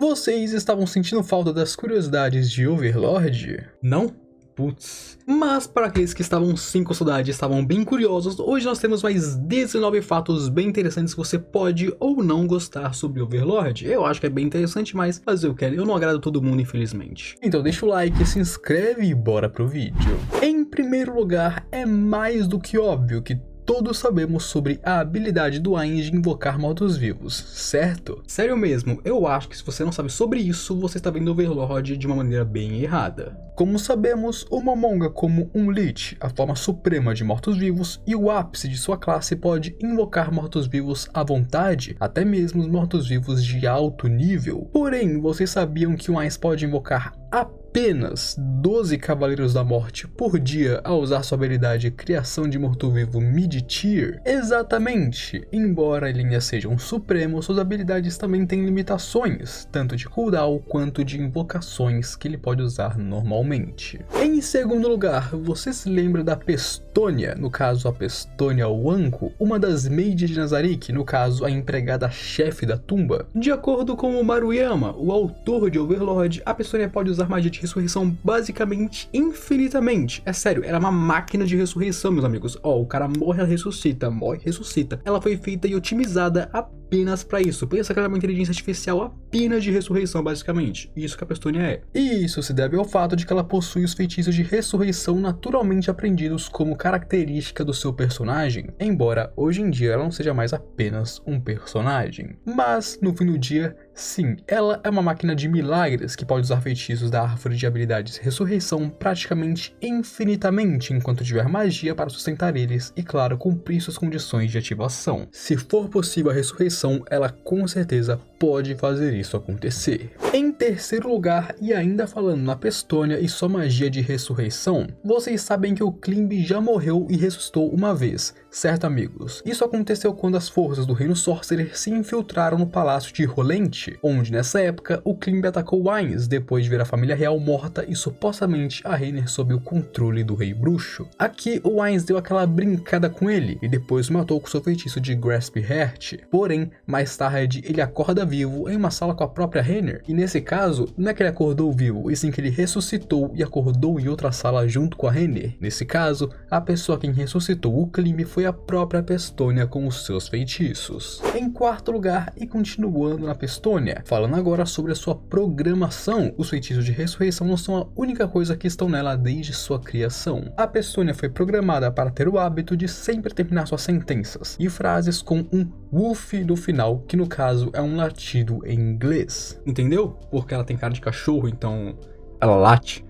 Vocês estavam sentindo falta das curiosidades de Overlord? Não? Putz. Mas para aqueles que estavam sim com saudade estavam bem curiosos, hoje nós temos mais 19 fatos bem interessantes que você pode ou não gostar sobre Overlord. Eu acho que é bem interessante, mas fazer o que? Eu não agrado todo mundo, infelizmente. Então deixa o like, se inscreve e bora pro vídeo. Em primeiro lugar, é mais do que óbvio que todos sabemos sobre a habilidade do Ainge de invocar mortos-vivos, certo? Sério mesmo, eu acho que se você não sabe sobre isso, você está vendo Overlord de uma maneira bem errada. Como sabemos, o Momonga como um Lich, a forma suprema de mortos-vivos e o ápice de sua classe pode invocar mortos-vivos à vontade, até mesmo os mortos-vivos de alto nível. Porém, vocês sabiam que um Ice pode invocar apenas 12 Cavaleiros da Morte por dia ao usar sua habilidade Criação de Morto-Vivo Mid-Tier? Exatamente! Embora ele linha seja um Supremo, suas habilidades também têm limitações, tanto de cooldown quanto de invocações que ele pode usar normalmente atualmente. Em segundo lugar, você se lembra da Pestônia, no caso a Pestônia Wanko, uma das maids de Nazarick, no caso a empregada-chefe da tumba? De acordo com o Maruyama, o autor de Overlord, a Pestônia pode usar magia de ressurreição basicamente infinitamente. É sério, era é uma máquina de ressurreição, meus amigos. Ó, oh, o cara morre, ela ressuscita, morre, ressuscita. Ela foi feita e otimizada apenas para isso. Pensa que ela é uma inteligência artificial apenas de ressurreição, basicamente. Isso que a Pestônia é. E isso se deve ao fato de que ela ela possui os feitiços de ressurreição naturalmente aprendidos como característica do seu personagem, embora hoje em dia ela não seja mais apenas um personagem. Mas, no fim do dia, Sim, ela é uma máquina de milagres que pode usar feitiços da árvore de habilidades Ressurreição praticamente infinitamente enquanto tiver magia para sustentar eles e, claro, cumprir suas condições de ativação. Se for possível a ressurreição, ela com certeza pode fazer isso acontecer. Em terceiro lugar, e ainda falando na Pestônia e sua magia de ressurreição, vocês sabem que o Klimb já morreu e ressuscitou uma vez, certo amigos? Isso aconteceu quando as forças do Reino Sorcerer se infiltraram no palácio de Rolente onde nessa época o Klimbe atacou Wines depois de ver a família real morta e supostamente a Rainer sob o controle do Rei Bruxo. Aqui, o Wines deu aquela brincada com ele e depois o matou com seu feitiço de Grasp Heart. Porém, mais tarde ele acorda vivo em uma sala com a própria Rainer, e nesse caso, não é que ele acordou vivo, e sim que ele ressuscitou e acordou em outra sala junto com a Rainer. Nesse caso, a pessoa quem ressuscitou o Klimbe foi a própria Pestônia com os seus feitiços. Em quarto lugar, e continuando na Pestônia, Babilônia. Falando agora sobre a sua programação, os feitiços de ressurreição não são a única coisa que estão nela desde sua criação. A Pestônia foi programada para ter o hábito de sempre terminar suas sentenças e frases com um woof no final, que no caso é um latido em inglês. Entendeu? Porque ela tem cara de cachorro, então ela late.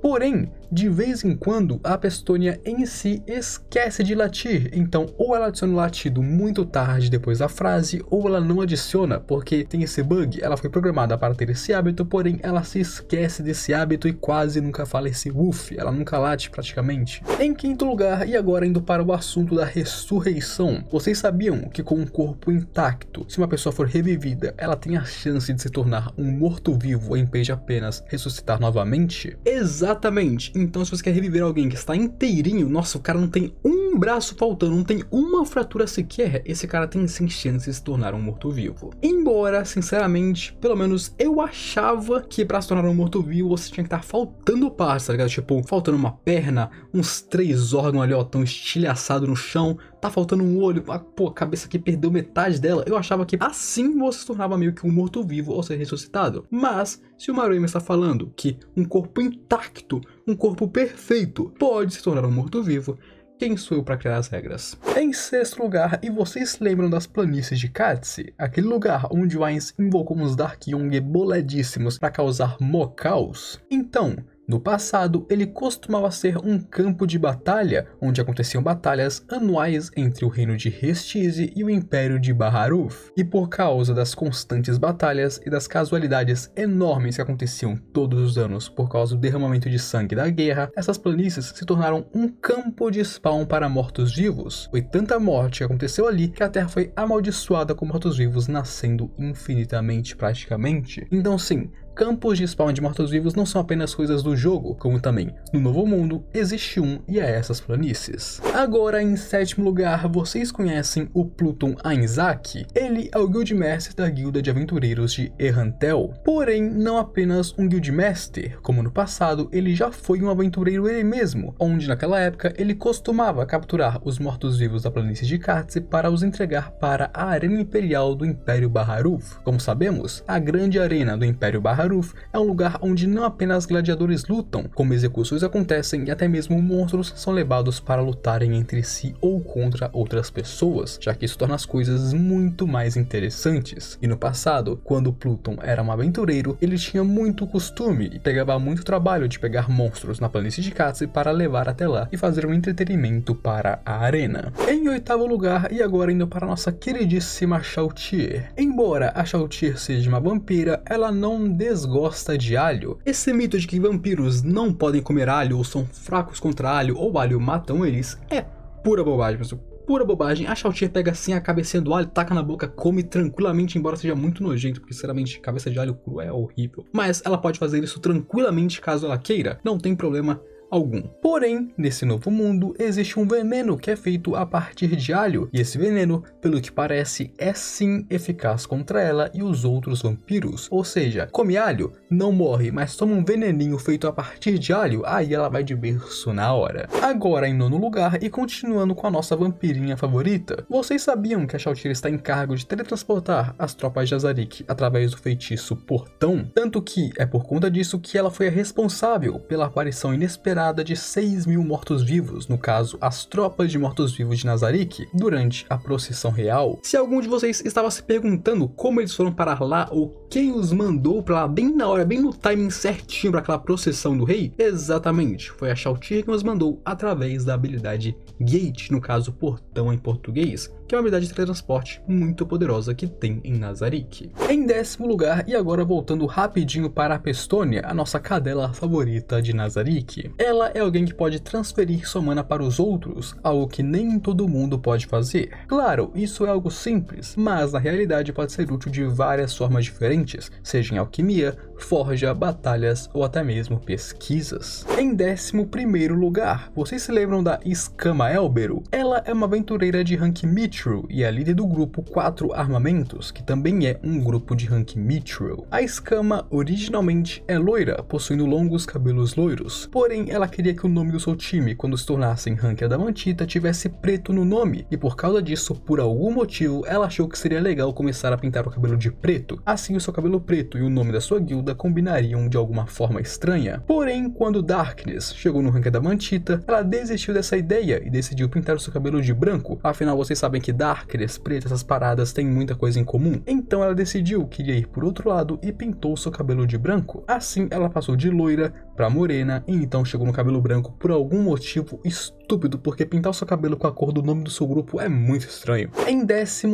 Porém, de vez em quando, a pestônia em si esquece de latir, então ou ela adiciona o latido muito tarde depois da frase, ou ela não adiciona, porque tem esse bug, ela foi programada para ter esse hábito, porém ela se esquece desse hábito e quase nunca fala esse woof, ela nunca late praticamente. Em quinto lugar, e agora indo para o assunto da ressurreição, vocês sabiam que com um corpo intacto, se uma pessoa for revivida, ela tem a chance de se tornar um morto-vivo em vez de apenas ressuscitar novamente? Exatamente, então, se você quer reviver alguém que está inteirinho, nossa, o cara não tem um um braço faltando, não tem uma fratura sequer, esse cara tem sem chance de se tornar um morto-vivo. Embora, sinceramente, pelo menos eu achava que pra se tornar um morto-vivo você tinha que estar faltando partes, tá ligado? Tipo, faltando uma perna, uns três órgãos ali, ó, tão estilhaçado no chão, tá faltando um olho, ah, pô, a cabeça aqui perdeu metade dela. Eu achava que assim você se tornava meio que um morto-vivo ou ser ressuscitado. Mas, se o Maruyama está falando que um corpo intacto, um corpo perfeito, pode se tornar um morto-vivo, quem sou eu para criar as regras? Em sexto lugar, e vocês lembram das planícies de Katse? Aquele lugar onde Wines invocou uns Dark Young boladíssimos para causar mocaus? Então, no passado, ele costumava ser um campo de batalha, onde aconteciam batalhas anuais entre o reino de Restize e o império de Baharuf, e por causa das constantes batalhas e das casualidades enormes que aconteciam todos os anos por causa do derramamento de sangue da guerra, essas planícies se tornaram um campo de spawn para mortos-vivos. Foi tanta morte que aconteceu ali que a Terra foi amaldiçoada com mortos-vivos nascendo infinitamente praticamente. Então sim, Campos de spawn de mortos-vivos não são apenas coisas do jogo, como também no Novo Mundo existe um e é essas planícies. Agora, em sétimo lugar, vocês conhecem o Pluton Ainzak. Ele é o Guildmaster da Guilda de Aventureiros de Errantel, porém não apenas um Guildmaster, como no passado ele já foi um aventureiro ele mesmo, onde naquela época ele costumava capturar os mortos-vivos da planície de Katze para os entregar para a Arena Imperial do Império Baharuf. Como sabemos, a grande arena do Império Baharuf Haruf é um lugar onde não apenas gladiadores lutam, como execuções acontecem e até mesmo monstros são levados para lutarem entre si ou contra outras pessoas, já que isso torna as coisas muito mais interessantes. E no passado, quando Pluton era um aventureiro, ele tinha muito costume e pegava muito trabalho de pegar monstros na planície de Katse para levar até lá e fazer um entretenimento para a arena. Em oitavo lugar, e agora indo para nossa queridíssima Chautier. Embora a Chautier seja uma vampira, ela não des gosta de alho. Esse mito de que vampiros não podem comer alho ou são fracos contra alho ou alho matam eles é pura bobagem, pessoal. Pura bobagem, a Chaltier pega assim a cabeça do alho, taca na boca, come tranquilamente, embora seja muito nojento, porque sinceramente cabeça de alho cru é horrível. Mas ela pode fazer isso tranquilamente caso ela queira, não tem problema algum. Porém, nesse novo mundo, existe um veneno que é feito a partir de alho, e esse veneno, pelo que parece, é sim eficaz contra ela e os outros vampiros. Ou seja, come alho, não morre, mas toma um veneninho feito a partir de alho, aí ela vai de berço na hora. Agora em nono lugar e continuando com a nossa vampirinha favorita. Vocês sabiam que a Shaltira está em cargo de teletransportar as tropas de Azarik através do feitiço Portão? Tanto que é por conta disso que ela foi a responsável pela aparição inesperada de 6 mil mortos-vivos, no caso, as tropas de mortos-vivos de Nazarick, durante a procissão real. Se algum de vocês estava se perguntando como eles foram parar lá ou quem os mandou para lá bem na hora, bem no timing certinho para aquela procissão do rei, exatamente, foi a Shaltir que nos mandou através da habilidade Gate, no caso, portão em português que é uma habilidade de teletransporte muito poderosa que tem em Nazarick. Em décimo lugar, e agora voltando rapidinho para a Pestônia, a nossa cadela favorita de Nazarick. Ela é alguém que pode transferir sua mana para os outros, algo que nem todo mundo pode fazer. Claro, isso é algo simples, mas na realidade pode ser útil de várias formas diferentes, seja em alquimia, forja, batalhas ou até mesmo pesquisas. Em 11 lugar, vocês se lembram da Escama Elbero? Ela é uma aventureira de rank Mithril e é líder do grupo 4 Armamentos, que também é um grupo de rank Mithril. A Escama originalmente é loira, possuindo longos cabelos loiros, porém ela queria que o nome do seu time, quando se tornassem rank Adamantita, tivesse preto no nome, e por causa disso, por algum motivo, ela achou que seria legal começar a pintar o cabelo de preto. Assim, o seu cabelo preto e o nome da sua guilda combinariam de alguma forma estranha. Porém, quando Darkness chegou no ranking da Mantita, ela desistiu dessa ideia e decidiu pintar o seu cabelo de branco. Afinal, vocês sabem que Darkness, preta, essas paradas têm muita coisa em comum. Então ela decidiu que iria ir por outro lado e pintou o seu cabelo de branco. Assim, ela passou de loira para morena e então chegou no cabelo branco por algum motivo estúpido, porque pintar o seu cabelo com a cor do nome do seu grupo é muito estranho. Em 12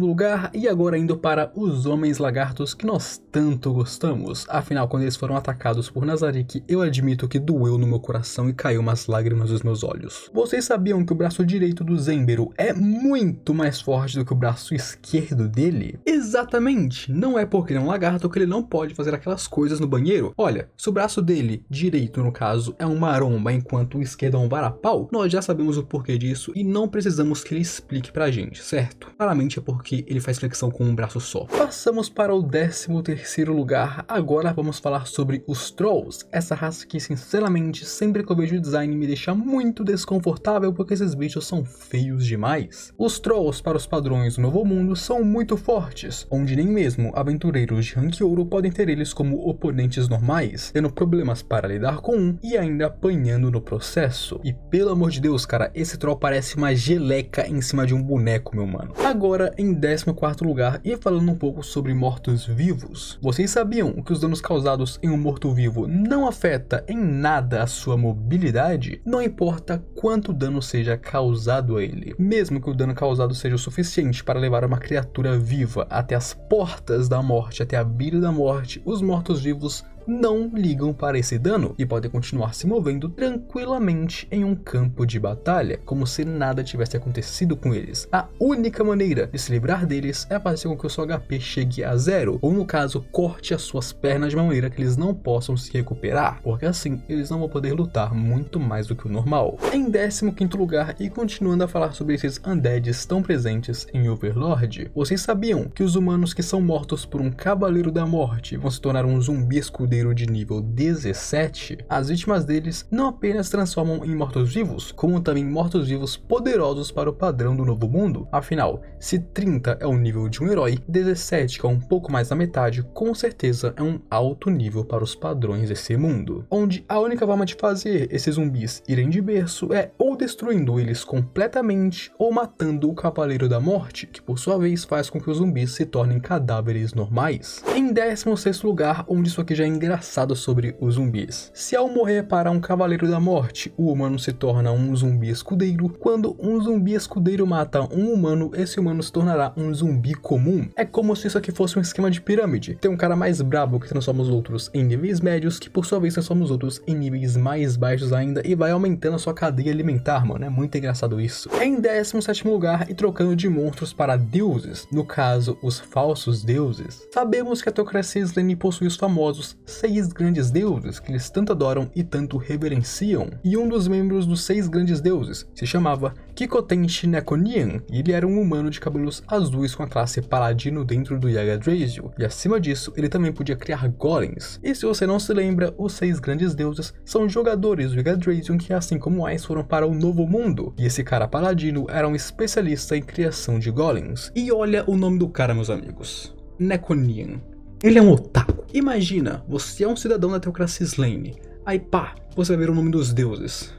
lugar, e agora indo para os Homens Lagartos que nós tanto gostamos. Afinal, quando eles foram atacados por Nazarick, eu admito que doeu no meu coração e caiu umas lágrimas dos meus olhos. Vocês sabiam que o braço direito do Zembero é muito mais forte do que o braço esquerdo dele? Exatamente! Não é porque ele é um lagarto que ele não pode fazer aquelas coisas no banheiro. Olha, se o braço dele, direito no caso, é um maromba enquanto o esquerdo é um varapau, nós já sabemos o porquê disso e não precisamos que ele explique pra gente, certo? Claramente é porque ele faz flexão com um braço só. Passamos para o 13 terceiro lugar, agora Agora vamos falar sobre os Trolls, essa raça que sinceramente sempre que eu vejo o design me deixa muito desconfortável porque esses bichos são feios demais. Os Trolls para os padrões do Novo Mundo são muito fortes, onde nem mesmo aventureiros de rank ouro podem ter eles como oponentes normais, tendo problemas para lidar com um e ainda apanhando no processo. E pelo amor de Deus cara, esse Troll parece uma geleca em cima de um boneco meu mano. Agora em 14 lugar e falando um pouco sobre mortos-vivos, vocês sabiam que os danos causados em um morto-vivo não afeta em nada a sua mobilidade, não importa quanto dano seja causado a ele. Mesmo que o dano causado seja o suficiente para levar uma criatura viva até as portas da morte, até a beira da morte, os mortos-vivos não ligam para esse dano e podem continuar se movendo tranquilamente em um campo de batalha, como se nada tivesse acontecido com eles. A única maneira de se livrar deles é fazer com que o seu HP chegue a zero, ou no caso, corte as suas pernas de uma maneira que eles não possam se recuperar, porque assim eles não vão poder lutar muito mais do que o normal. Em 15 lugar, e continuando a falar sobre esses undeads tão presentes em Overlord, vocês sabiam que os humanos que são mortos por um Cavaleiro da Morte vão se tornar um zumbisco escudeiro? Cordeiro de nível 17, as vítimas deles não apenas transformam em mortos-vivos, como também mortos-vivos poderosos para o padrão do Novo Mundo. Afinal, se 30 é o nível de um herói, 17, que é um pouco mais da metade, com certeza é um alto nível para os padrões desse mundo. Onde a única forma de fazer esses zumbis irem de berço é ou destruindo eles completamente ou matando o Cavaleiro da Morte, que por sua vez faz com que os zumbis se tornem cadáveres normais. Em 16º lugar, onde isso aqui já é engraçado sobre os zumbis. Se ao morrer para um Cavaleiro da Morte, o humano se torna um zumbi escudeiro, quando um zumbi escudeiro mata um humano, esse humano se tornará um zumbi comum. É como se isso aqui fosse um esquema de pirâmide. Tem um cara mais brabo que transforma os outros em níveis médios, que por sua vez transforma os outros em níveis mais baixos ainda e vai aumentando a sua cadeia alimentar, mano. É muito engraçado isso. Em 17 lugar, e trocando de monstros para deuses, no caso, os falsos deuses, sabemos que a teocracia Slane possui os famosos seis grandes deuses que eles tanto adoram e tanto reverenciam, e um dos membros dos seis grandes deuses se chamava Kikoten Shinekonian, e ele era um humano de cabelos azuis com a classe paladino dentro do Yagadrasil, e acima disso ele também podia criar golems. E se você não se lembra, os seis grandes deuses são jogadores do Yagadrasil que assim como Ice, foram para o Novo Mundo, e esse cara paladino era um especialista em criação de golems. E olha o nome do cara meus amigos, Neconian. Ele é um otaku. Imagina, você é um cidadão da teocracia Slane. Aí pá, você vai ver o nome dos deuses.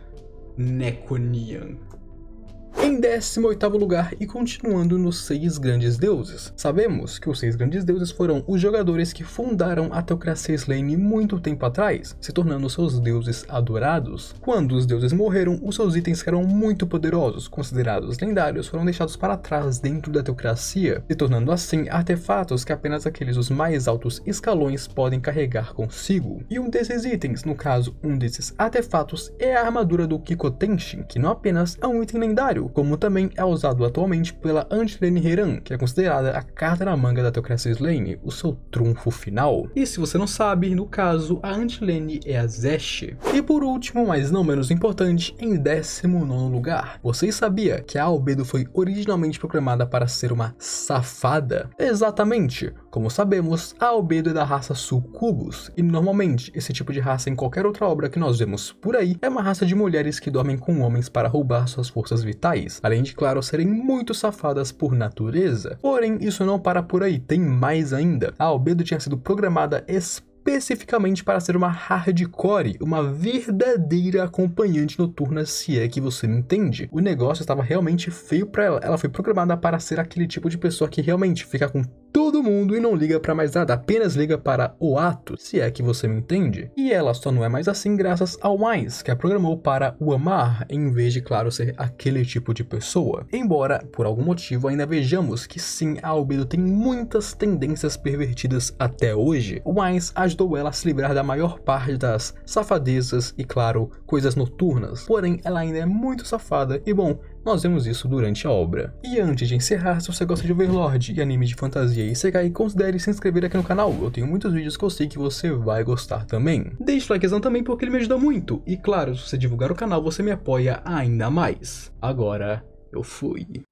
Neconian. Em 18º lugar e continuando nos seis grandes deuses. Sabemos que os seis grandes deuses foram os jogadores que fundaram a teocracia Slane muito tempo atrás, se tornando seus deuses adorados. Quando os deuses morreram, os seus itens que eram muito poderosos, considerados lendários, foram deixados para trás dentro da teocracia, se tornando assim artefatos que apenas aqueles os mais altos escalões podem carregar consigo. E um desses itens, no caso um desses artefatos, é a armadura do Kikotenshin, que não apenas é um item lendário, como também é usado atualmente pela Antilene Heran, que é considerada a carta na manga da teocracia Slane, o seu trunfo final. E se você não sabe, no caso, a Antilene é a Zesh. E por último, mas não menos importante, em 19 lugar, vocês sabiam que a Albedo foi originalmente proclamada para ser uma safada? Exatamente! Como sabemos, a Albedo é da raça Sucubus, e normalmente esse tipo de raça em qualquer outra obra que nós vemos por aí é uma raça de mulheres que dormem com homens para roubar suas forças vitais além de, claro, serem muito safadas por natureza. Porém, isso não para por aí, tem mais ainda. A Albedo tinha sido programada especificamente para ser uma hardcore, uma verdadeira acompanhante noturna, se é que você me entende. O negócio estava realmente feio para ela. Ela foi programada para ser aquele tipo de pessoa que realmente fica com todo mundo e não liga para mais nada, apenas liga para o ato, se é que você me entende. E ela só não é mais assim graças ao mais, que a programou para o amar, em vez de, claro, ser aquele tipo de pessoa. Embora, por algum motivo, ainda vejamos que sim, a Albedo tem muitas tendências pervertidas até hoje, o mais ajudou ela a se livrar da maior parte das safadezas e, claro, coisas noturnas. Porém, ela ainda é muito safada e, bom, nós vemos isso durante a obra. E antes de encerrar, se você gosta de Overlord e anime de fantasia e Sekai, considere se inscrever aqui no canal. Eu tenho muitos vídeos que eu sei que você vai gostar também. Deixe o likezão também porque ele me ajuda muito. E claro, se você divulgar o canal, você me apoia ainda mais. Agora, eu fui.